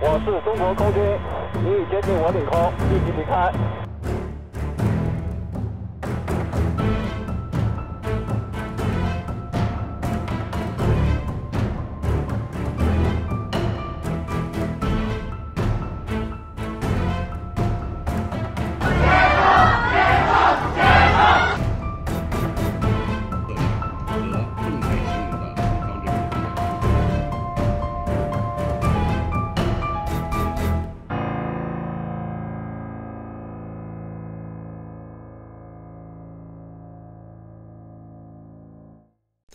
我是中国空军，你已接近我领空，立即离开。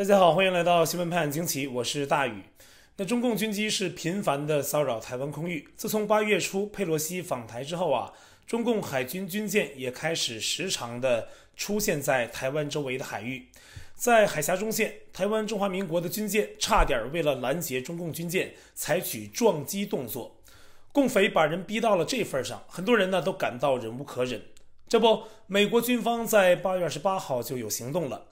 大家好，欢迎来到新闻判惊奇，我是大宇。那中共军机是频繁的骚扰台湾空域，自从八月初佩洛西访台之后啊，中共海军军舰也开始时常的出现在台湾周围的海域。在海峡中线，台湾中华民国的军舰差点为了拦截中共军舰采取撞击动作，共匪把人逼到了这份上，很多人呢都感到忍无可忍。这不，美国军方在八月二十八号就有行动了。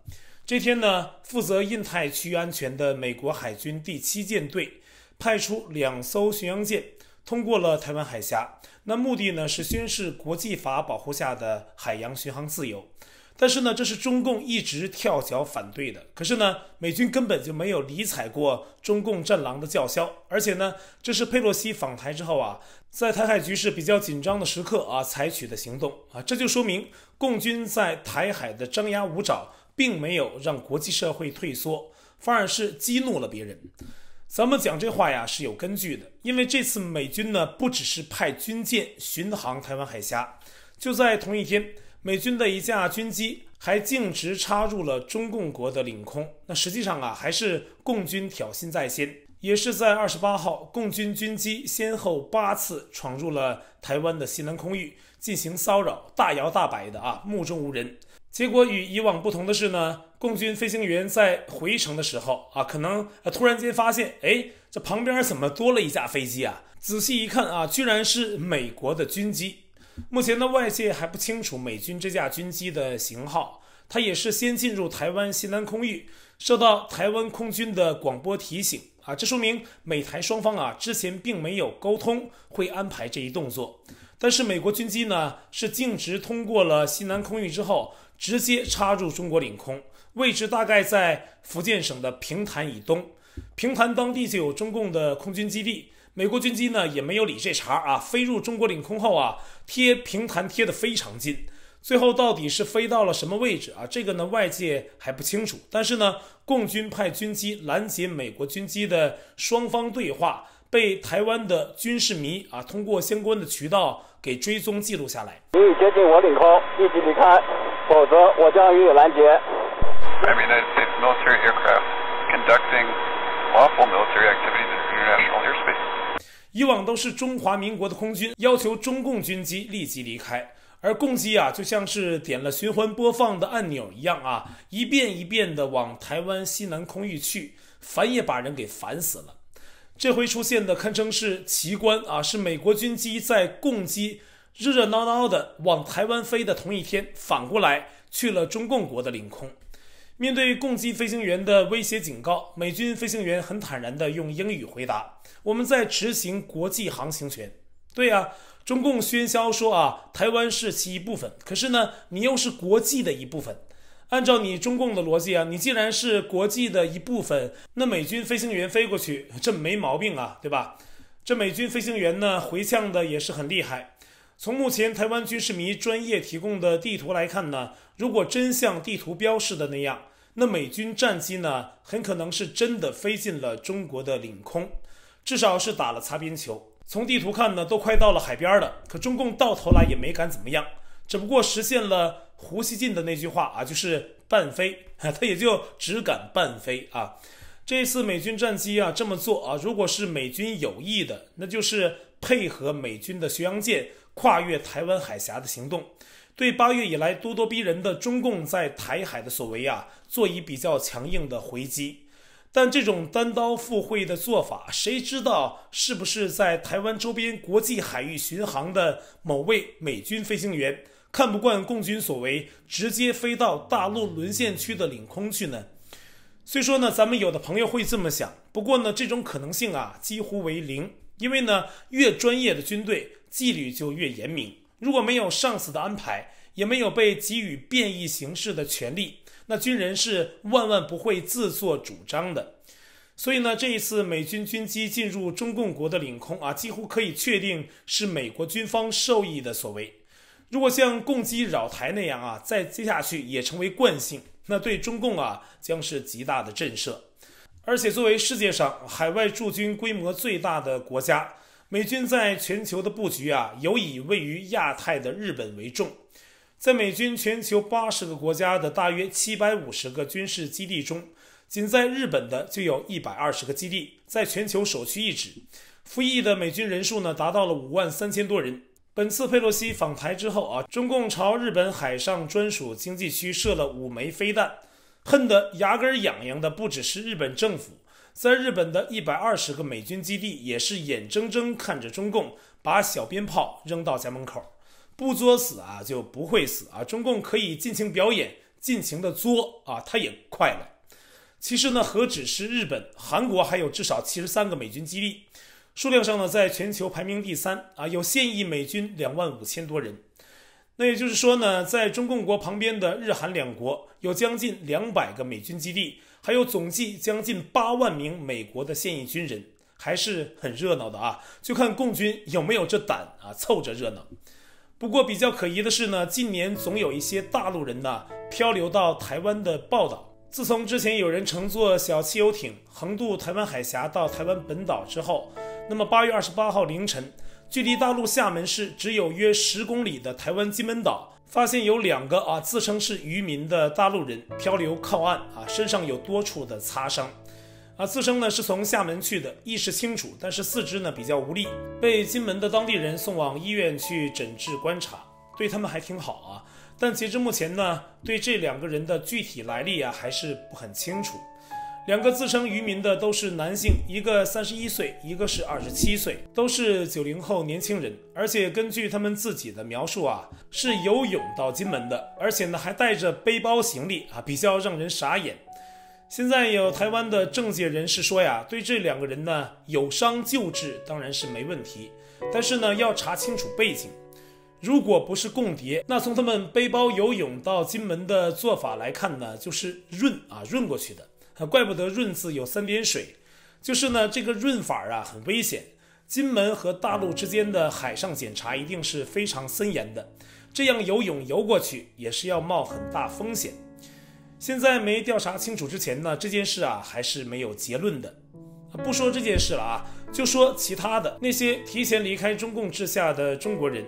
这天呢，负责印太区安全的美国海军第七舰队派出两艘巡洋舰通过了台湾海峡。那目的呢是宣示国际法保护下的海洋巡航自由。但是呢，这是中共一直跳脚反对的。可是呢，美军根本就没有理睬过中共战狼的叫嚣。而且呢，这是佩洛西访台之后啊，在台海局势比较紧张的时刻啊采取的行动啊，这就说明共军在台海的张牙舞爪。并没有让国际社会退缩，反而是激怒了别人。咱们讲这话呀是有根据的，因为这次美军呢不只是派军舰巡航台湾海峡，就在同一天，美军的一架军机还径直插入了中共国的领空。那实际上啊还是共军挑衅在先，也是在二十八号，共军军机先后八次闯入了台湾的西南空域进行骚扰，大摇大摆的啊，目中无人。结果与以往不同的是呢，共军飞行员在回程的时候啊，可能突然间发现，哎，这旁边怎么多了一架飞机啊？仔细一看啊，居然是美国的军机。目前呢，外界还不清楚美军这架军机的型号。它也是先进入台湾西南空域，受到台湾空军的广播提醒啊，这说明美台双方啊之前并没有沟通会安排这一动作。但是美国军机呢，是径直通过了西南空域之后。直接插入中国领空，位置大概在福建省的平潭以东。平潭当地就有中共的空军基地，美国军机呢也没有理这茬啊，飞入中国领空后啊，贴平潭贴得非常近。最后到底是飞到了什么位置啊？这个呢外界还不清楚。但是呢，共军派军机拦截美国军机的双方对话，被台湾的军事迷啊通过相关的渠道给追踪记录下来。你已接近我领空，立即离开。否则，我将予以拦截。I'm United States military aircraft conducting lawful military activities in international airspace。以往都是中华民国的空军要求中共军机立即离开，而共机啊，就像是点了循环播放的按钮一样啊，一遍一遍的往台湾西南空域去，烦也把人给烦死了。这回出现的堪称是奇观啊，是美国军机在共机。热热闹闹的往台湾飞的同一天，反过来去了中共国的领空。面对共机飞行员的威胁警告，美军飞行员很坦然的用英语回答：“我们在执行国际航行权。”对呀，中共喧嚣说啊，台湾是其一部分。可是呢，你又是国际的一部分。按照你中共的逻辑啊，你既然是国际的一部分，那美军飞行员飞过去这没毛病啊，对吧？这美军飞行员呢，回呛的也是很厉害。从目前台湾军事迷专业提供的地图来看呢，如果真像地图标示的那样，那美军战机呢，很可能是真的飞进了中国的领空，至少是打了擦边球。从地图看呢，都快到了海边了，可中共到头来也没敢怎么样，只不过实现了胡锡进的那句话啊，就是半飞，他也就只敢半飞啊。这次美军战机啊这么做啊，如果是美军有意的，那就是配合美军的巡洋舰。跨越台湾海峡的行动，对八月以来咄咄逼人的中共在台海的所为啊，做以比较强硬的回击。但这种单刀赴会的做法，谁知道是不是在台湾周边国际海域巡航的某位美军飞行员看不惯共军所为，直接飞到大陆沦陷区的领空去呢？虽说呢，咱们有的朋友会这么想，不过呢，这种可能性啊，几乎为零。因为呢，越专业的军队纪律就越严明。如果没有上司的安排，也没有被给予变异行事的权利，那军人是万万不会自作主张的。所以呢，这一次美军军机进入中共国的领空啊，几乎可以确定是美国军方授意的所为。如果像共机扰台那样啊，再接下去也成为惯性，那对中共啊将是极大的震慑。而且，作为世界上海外驻军规模最大的国家，美军在全球的布局啊，尤以位于亚太的日本为重。在美军全球八十个国家的大约七百五十个军事基地中，仅在日本的就有一百二十个基地，在全球首屈一指。服役的美军人数呢，达到了五万三千多人。本次佩洛西访台之后啊，中共朝日本海上专属经济区射了五枚飞弹。恨得牙根痒痒的不只是日本政府，在日本的一百二十个美军基地也是眼睁睁看着中共把小鞭炮扔到家门口，不作死啊就不会死啊！中共可以尽情表演，尽情的作啊，他也快了。其实呢，何止是日本，韩国还有至少七十三个美军基地，数量上呢，在全球排名第三啊，有现役美军两万五千多人。那也就是说呢，在中共国旁边的日韩两国，有将近两百个美军基地，还有总计将近八万名美国的现役军人，还是很热闹的啊！就看共军有没有这胆啊，凑着热闹。不过比较可疑的是呢，近年总有一些大陆人呢漂流到台湾的报道。自从之前有人乘坐小汽油艇横渡台湾海峡到台湾本岛之后，那么八月二十八号凌晨。距离大陆厦门市只有约十公里的台湾金门岛，发现有两个啊自称是渔民的大陆人漂流靠岸啊身上有多处的擦伤，啊自称呢是从厦门去的意识清楚，但是四肢呢比较无力，被金门的当地人送往医院去诊治观察，对他们还挺好啊，但截至目前呢，对这两个人的具体来历啊还是不很清楚。两个自称渔民的都是男性，一个三十一岁，一个是二十七岁，都是九零后年轻人。而且根据他们自己的描述啊，是游泳到金门的，而且呢还带着背包行李啊，比较让人傻眼。现在有台湾的政界人士说呀，对这两个人呢，有伤救治当然是没问题，但是呢要查清楚背景。如果不是共谍，那从他们背包游泳到金门的做法来看呢，就是润啊润过去的。怪不得“润”字有三点水，就是呢，这个“润”法啊很危险。金门和大陆之间的海上检查一定是非常森严的，这样游泳游过去也是要冒很大风险。现在没调查清楚之前呢，这件事啊还是没有结论的。不说这件事了啊，就说其他的那些提前离开中共治下的中国人，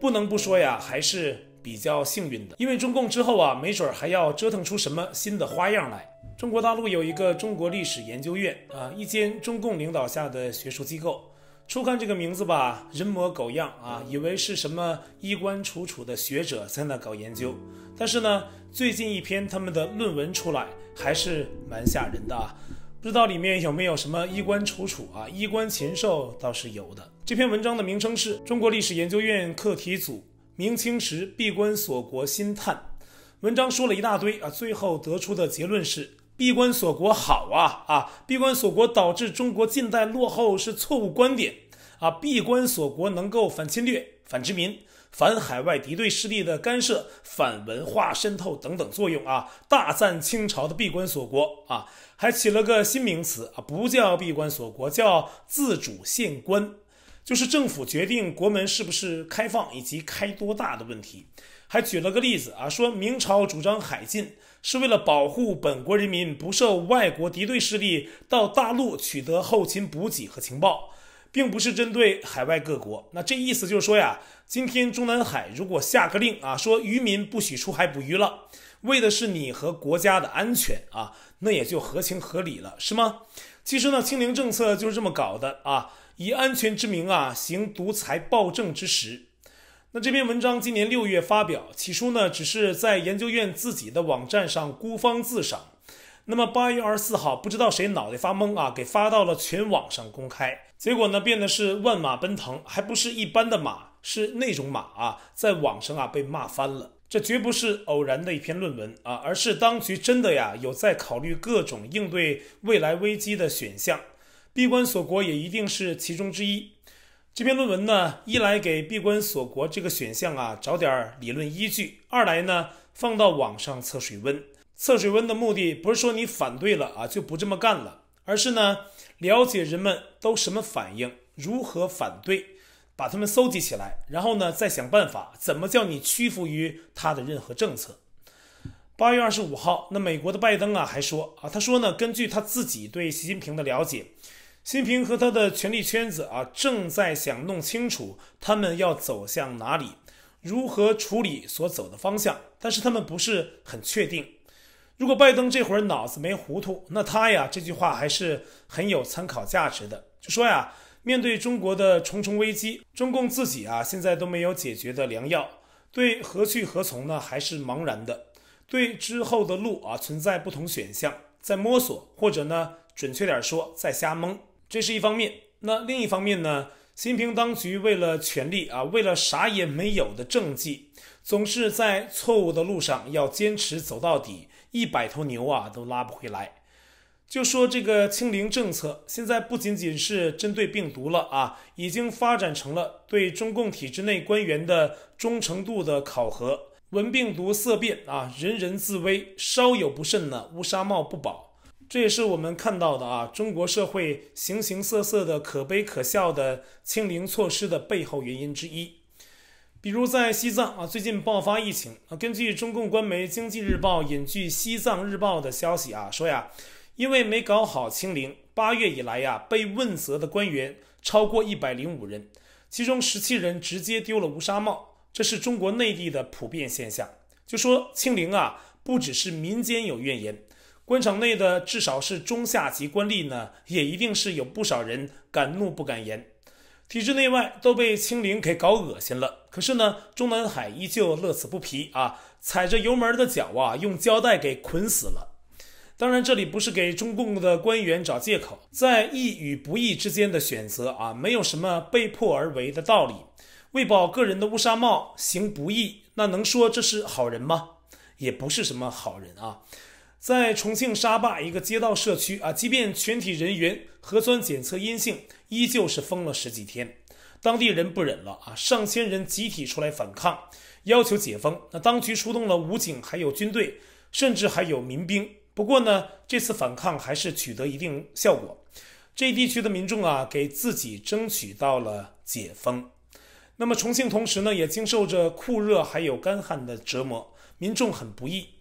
不能不说呀，还是比较幸运的，因为中共之后啊，没准还要折腾出什么新的花样来。中国大陆有一个中国历史研究院啊，一间中共领导下的学术机构。初看这个名字吧，人模狗样啊，以为是什么衣冠楚楚的学者在那搞研究。但是呢，最近一篇他们的论文出来，还是蛮吓人的。啊。不知道里面有没有什么衣冠楚楚啊，衣冠禽兽倒是有的。这篇文章的名称是《中国历史研究院课题组：明清时闭关锁国新探》。文章说了一大堆啊，最后得出的结论是。闭关锁国好啊啊！闭关锁国导致中国近代落后是错误观点啊！闭关锁国能够反侵略、反殖民、反海外敌对势力的干涉、反文化渗透等等作用啊！大赞清朝的闭关锁国啊！还起了个新名词啊，不叫闭关锁国，叫自主限关，就是政府决定国门是不是开放以及开多大的问题。还举了个例子啊，说明朝主张海禁是为了保护本国人民不受外国敌对势力到大陆取得后勤补给和情报，并不是针对海外各国。那这意思就是说呀，今天中南海如果下个令啊，说渔民不许出海捕鱼了，为的是你和国家的安全啊，那也就合情合理了，是吗？其实呢，清零政策就是这么搞的啊，以安全之名啊，行独裁暴政之实。那这篇文章今年六月发表，起初呢只是在研究院自己的网站上孤芳自赏。那么八月二十四号，不知道谁脑袋发懵啊，给发到了全网上公开。结果呢，变得是万马奔腾，还不是一般的马，是那种马啊，在网上啊被骂翻了。这绝不是偶然的一篇论文啊，而是当局真的呀有在考虑各种应对未来危机的选项，闭关锁国也一定是其中之一。这篇论文呢，一来给闭关锁国这个选项啊找点理论依据，二来呢放到网上测水温。测水温的目的不是说你反对了啊就不这么干了，而是呢了解人们都什么反应，如何反对，把他们搜集起来，然后呢再想办法怎么叫你屈服于他的任何政策。八月二十五号，那美国的拜登啊还说啊，他说呢根据他自己对习近平的了解。新平和他的权力圈子啊，正在想弄清楚他们要走向哪里，如何处理所走的方向。但是他们不是很确定。如果拜登这会儿脑子没糊涂，那他呀这句话还是很有参考价值的。就说呀，面对中国的重重危机，中共自己啊现在都没有解决的良药，对何去何从呢还是茫然的。对之后的路啊存在不同选项，在摸索，或者呢准确点说，在瞎蒙。这是一方面，那另一方面呢？新平当局为了权力啊，为了啥也没有的政绩，总是在错误的路上要坚持走到底，一百头牛啊都拉不回来。就说这个清零政策，现在不仅仅是针对病毒了啊，已经发展成了对中共体制内官员的忠诚度的考核。闻病毒色变啊，人人自危，稍有不慎呢，乌纱帽不保。这也是我们看到的啊，中国社会形形色色的可悲可笑的清零措施的背后原因之一。比如在西藏啊，最近爆发疫情啊，根据中共官媒《经济日报》引据《西藏日报》的消息啊，说呀，因为没搞好清零，八月以来呀，被问责的官员超过一百零五人，其中十七人直接丢了乌纱帽。这是中国内地的普遍现象。就说清零啊，不只是民间有怨言。官场内的至少是中下级官吏呢，也一定是有不少人敢怒不敢言。体制内外都被清零给搞恶心了。可是呢，中南海依旧乐此不疲啊，踩着油门的脚啊，用胶带给捆死了。当然，这里不是给中共的官员找借口，在义与不义之间的选择啊，没有什么被迫而为的道理。为保个人的乌纱帽行不义，那能说这是好人吗？也不是什么好人啊。在重庆沙坝一个街道社区啊，即便全体人员核酸检测阴性，依旧是封了十几天。当地人不忍了啊，上千人集体出来反抗，要求解封。那当局出动了武警，还有军队，甚至还有民兵。不过呢，这次反抗还是取得一定效果，这一地区的民众啊，给自己争取到了解封。那么重庆同时呢，也经受着酷热还有干旱的折磨，民众很不易。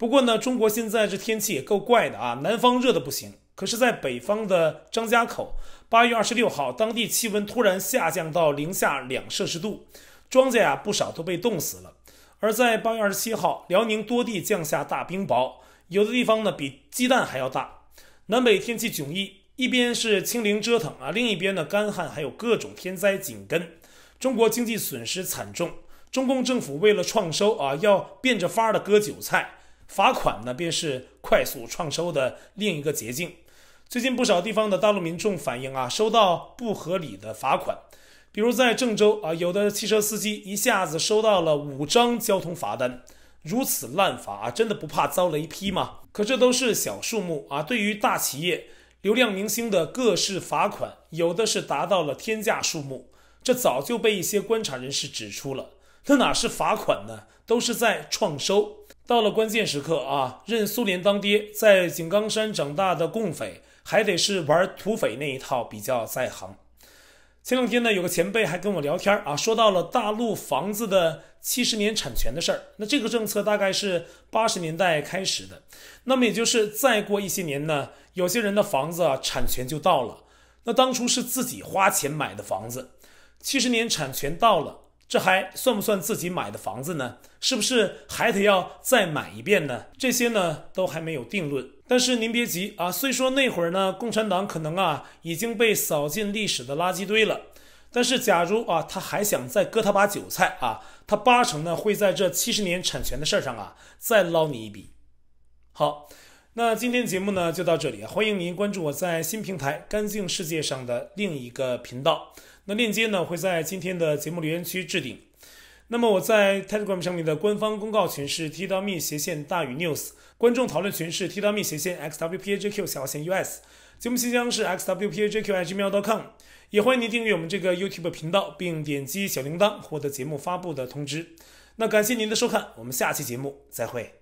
不过呢，中国现在这天气也够怪的啊！南方热的不行，可是，在北方的张家口，八月二十六号，当地气温突然下降到零下两摄氏度，庄稼呀不少都被冻死了。而在八月二十七号，辽宁多地降下大冰雹，有的地方呢比鸡蛋还要大。南北天气迥异，一边是清零折腾啊，另一边呢干旱还有各种天灾紧跟，中国经济损失惨重。中共政府为了创收啊，要变着法儿的割韭菜。罚款呢，便是快速创收的另一个捷径。最近不少地方的大陆民众反映啊，收到不合理的罚款，比如在郑州啊，有的汽车司机一下子收到了五张交通罚单，如此滥罚，真的不怕遭雷劈吗？可这都是小数目啊，对于大企业、流量明星的各式罚款，有的是达到了天价数目，这早就被一些观察人士指出了，那哪是罚款呢？都是在创收。到了关键时刻啊，认苏联当爹，在井冈山长大的共匪，还得是玩土匪那一套比较在行。前两天呢，有个前辈还跟我聊天啊，说到了大陆房子的七十年产权的事儿。那这个政策大概是八十年代开始的，那么也就是再过一些年呢，有些人的房子啊、产权就到了。那当初是自己花钱买的房子，七十年产权到了。这还算不算自己买的房子呢？是不是还得要再买一遍呢？这些呢都还没有定论。但是您别急啊，虽说那会儿呢，共产党可能啊已经被扫进历史的垃圾堆了，但是假如啊他还想再割他把韭菜啊，他八成呢会在这七十年产权的事儿上啊再捞你一笔。好。那今天节目呢就到这里欢迎您关注我在新平台“干净世界”上的另一个频道。那链接呢会在今天的节目留言区置顶。那么我在 Telegram 上面的官方公告群是 t d m e 斜线大于 News，观众讨论群是 t d m e 斜线 x w p a j q 小划线 US，节目信箱是 x w p a j q h dot com。也欢迎您订阅我们这个 YouTube 频道，并点击小铃铛获得节目发布的通知。那感谢您的收看，我们下期节目再会。